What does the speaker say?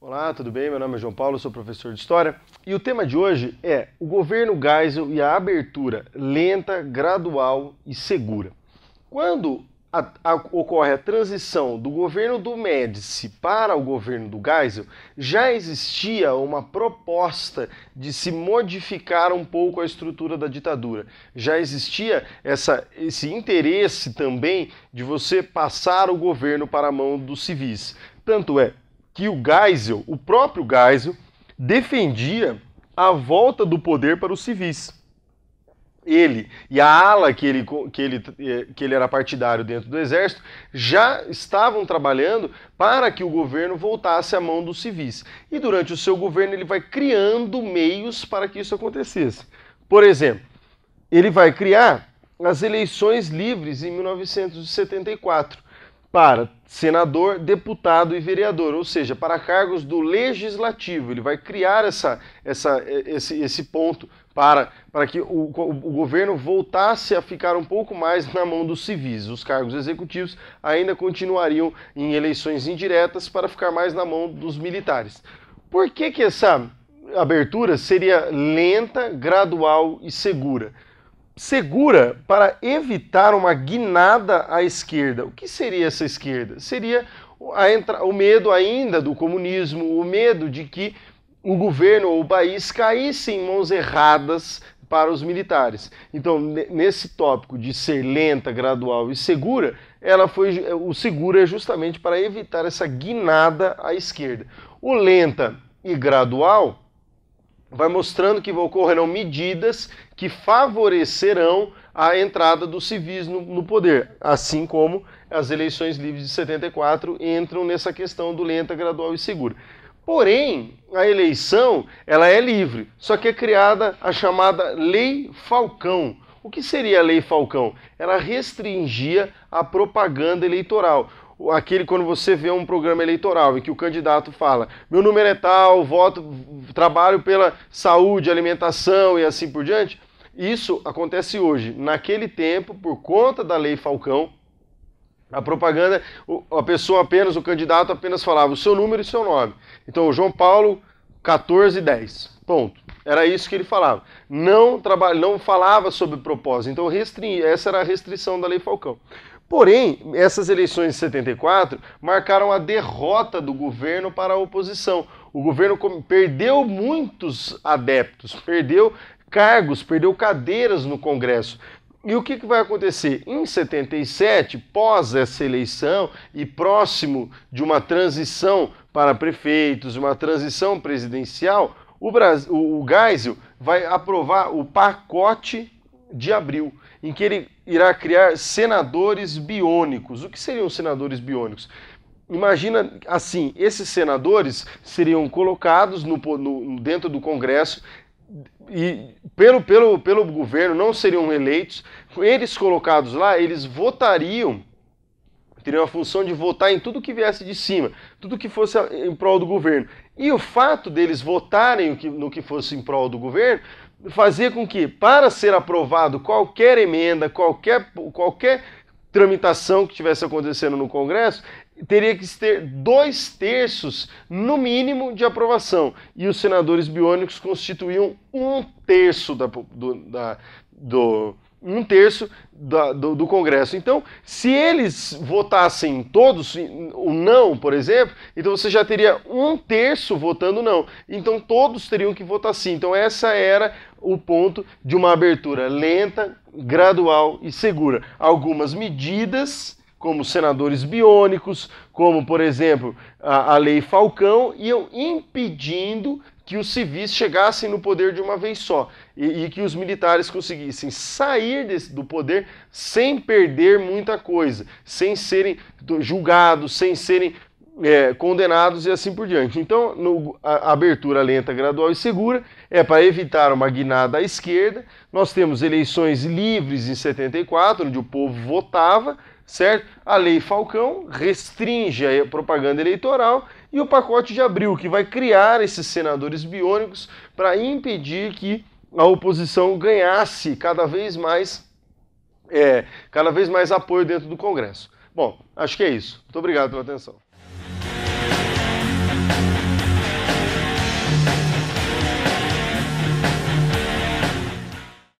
Olá, tudo bem? Meu nome é João Paulo, sou professor de História e o tema de hoje é o governo Geisel e a abertura lenta, gradual e segura. Quando a, a, ocorre a transição do governo do Médici para o governo do Geisel, já existia uma proposta de se modificar um pouco a estrutura da ditadura. Já existia essa, esse interesse também de você passar o governo para a mão dos civis. Tanto é que o Geisel, o próprio Geisel, defendia a volta do poder para os civis ele e a ala que ele, que, ele, eh, que ele era partidário dentro do exército já estavam trabalhando para que o governo voltasse à mão dos civis. E durante o seu governo ele vai criando meios para que isso acontecesse. Por exemplo, ele vai criar as eleições livres em 1974 para senador, deputado e vereador, ou seja, para cargos do legislativo. Ele vai criar essa, essa, eh, esse, esse ponto para, para que o, o, governo voltasse a ficar um pouco mais na mão dos civis. Os cargos executivos ainda continuariam em eleições indiretas para ficar mais na mão dos militares. Por que, que essa abertura seria lenta, gradual e segura? Segura para evitar uma guinada à esquerda. O que seria essa esquerda? Seria o medo ainda do comunismo, o medo de que o governo ou o país caísse em mãos erradas para os militares. Então, nesse tópico de ser lenta, gradual e segura, ela foi o seguro é justamente para evitar essa guinada à esquerda. O lenta e gradual vai mostrando que ocorrerão medidas que favorecerão a entrada dos civis no, no, poder, assim como as eleições livres de 74 entram nessa questão do lenta, gradual e segura. Porém, a eleição ela é livre, só que é criada a chamada Lei Falcão. O que seria a Lei Falcão? Ela restringia a propaganda eleitoral. Aquele quando você vê um programa eleitoral em que o candidato fala: meu número é tal, voto, trabalho pela saúde, alimentação e assim por diante. Isso acontece hoje. Naquele tempo, por conta da Lei Falcão, a propaganda, a pessoa apenas, o candidato apenas falava o seu número e seu nome. Então, João Paulo 1410. Ponto. Era isso que ele falava. Não não falava sobre propósito. Então, essa era a restrição da Lei Falcão. Porém, essas eleições de 74 marcaram a derrota do governo para a oposição. O governo perdeu muitos adeptos, perdeu cargos, perdeu cadeiras no Congresso. E o que, que vai acontecer? Em 77, pós essa eleição e próximo de uma transição para prefeitos, uma transição presidencial, o, Brasil, o Geisel vai aprovar o pacote de abril, em que ele irá criar senadores biônicos. O que seriam senadores biônicos? Imagina assim, esses senadores seriam colocados no, no, dentro do Congresso e pelo, pelo, pelo governo não seriam eleitos, eles colocados lá, eles votariam, teriam a função de votar em tudo que viesse de cima, tudo que fosse em prol do governo. E o fato deles votarem no que fosse em prol do governo fazia com que, para ser aprovado qualquer emenda, qualquer, qualquer tramitação que estivesse acontecendo no Congresso, teria que ter dois terços, no mínimo, de aprovação. E os senadores biônicos constituíam um terço da, do, da, do, um terço da, do, do, Congresso. Então, se eles votassem todos o não, por exemplo, então você já teria um terço votando não. Então todos teriam que votar sim. Então essa era o ponto de uma abertura lenta, gradual e segura. Algumas medidas como senadores biônicos, como, por exemplo, a, a Lei Falcão, iam impedindo que os civis chegassem no poder de uma vez só e, e que os militares conseguissem sair desse, do poder sem perder muita coisa, sem serem julgados, sem serem é, condenados e assim por diante. Então, no, a, abertura lenta, gradual e segura é para evitar uma guinada à esquerda. Nós temos eleições livres em 74, onde o povo votava certo? A Lei Falcão restringe a propaganda eleitoral e o pacote de abril, que vai criar esses senadores biônicos para impedir que a oposição ganhasse cada vez mais é, cada vez mais apoio dentro do Congresso. Bom, acho que é isso. Muito obrigado pela atenção.